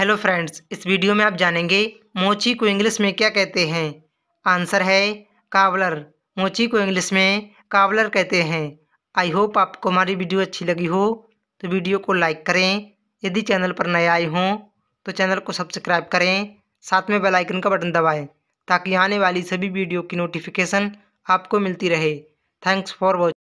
hello friends इस video में आप जानेंगे मोची को इंग्लिश में क्या कहते हैं आंसर है कावलर मोची को इंग्लिश में कावलर कहते हैं आई होप आपको हमारी वीडियो अच्छी लगी हो तो वीडियो को लाइक करें यदि चैनल पर नए आए हों तो चैनल को सब्सक्राइब करें साथ में बेल आइकन का बटन दबाएं ताकि आने वाली सभी वीडियो की नोटिफिकेशन आपको मिलती रहे थैंक्स फॉर वॉचिंग